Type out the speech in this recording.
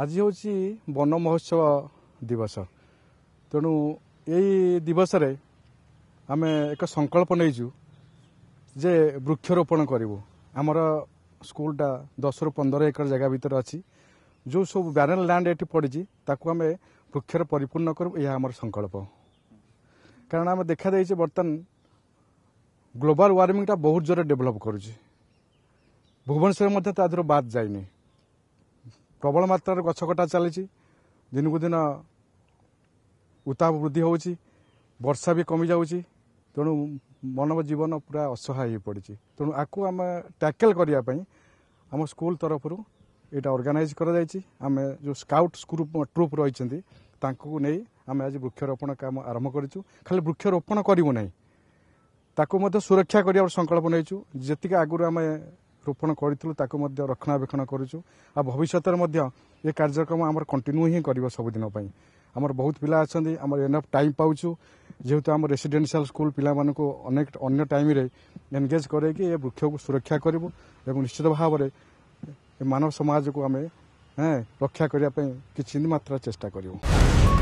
ଆଜି ହେଉଛି ବନ ମହୋତ୍ସବ ଦିବସ ତେଣୁ ଏଇ ଦିବସରେ ଆମେ ଏକ ସଂକଳ୍ପ ନେଇଛୁ ଯେ ବୃକ୍ଷରୋପଣ କରିବୁ ଆମର ସ୍କୁଲଟା ଦଶରୁ ପନ୍ଦର ଏକର ଜାଗା ଭିତରେ ଅଛି ଯେଉଁ ସବୁ ବ୍ୟାରେଲ ଲ୍ୟାଣ୍ଡ ଏଠି ପଡ଼ିଛି ତାକୁ ଆମେ ବୃକ୍ଷରେ ପରିପୂର୍ଣ୍ଣ କରିବୁ ଏହା ଆମର ସଂକଳ୍ପ କାରଣ ଆମେ ଦେଖାଯାଇଛେ ବର୍ତ୍ତମାନ ଗ୍ଲୋବାଲ ୱାର୍ମିଂଟା ବହୁତ ଜୋରରେ ଡେଭଲପ୍ କରୁଛି ଭୁବନେଶ୍ୱର ମଧ୍ୟ ତା ଦେହରୁ ବାଦ୍ ଯାଇନି ପ୍ରବଳ ମାତ୍ରାରେ ଗଛ କଟା ଚାଲିଛି ଦିନକୁ ଦିନ ଉତ୍ତାପ ବୃଦ୍ଧି ହେଉଛି ବର୍ଷା ବି କମିଯାଉଛି ତେଣୁ ମନବ ଜୀବନ ପୁରା ଅସହାୟ ହୋଇପଡ଼ିଛି ତେଣୁ ଆକୁ ଆମେ ଟ୍ୟାକେଲ୍ କରିବା ପାଇଁ ଆମ ସ୍କୁଲ ତରଫରୁ ଏଇଟା ଅର୍ଗାନାଇଜ୍ କରାଯାଇଛି ଆମେ ଯେଉଁ ସ୍କାଉଟ୍ ସ୍କ୍ରୁପ୍ ଟ୍ରୁପ୍ ରହିଛନ୍ତି ତାଙ୍କୁ ନେଇ ଆମେ ଆଜି ବୃକ୍ଷରୋପଣ କାମ ଆରମ୍ଭ କରିଛୁ ଖାଲି ବୃକ୍ଷରୋପଣ କରିବୁ ନାହିଁ ତାକୁ ମଧ୍ୟ ସୁରକ୍ଷା କରିବାର ସଂକଳ୍ପ ନେଇଛୁ ଯେତିକି ଆଗରୁ ଆମେ रोपण गरि रक्षणाबेक्षण गर्छु आ भविष्यत कन्टिन्यू हिँड्छ सबुदिन आम बहुत पहिला अहिले आम एन्ड अफ टाइम पाव जु अब रेसिडेन्सिया स्कुल अनेक अन्य टाइम एनगेज गरेक ए वृक्ष सुरक्षा गरौँ ए निश्चित भाव समम चेष्टाकु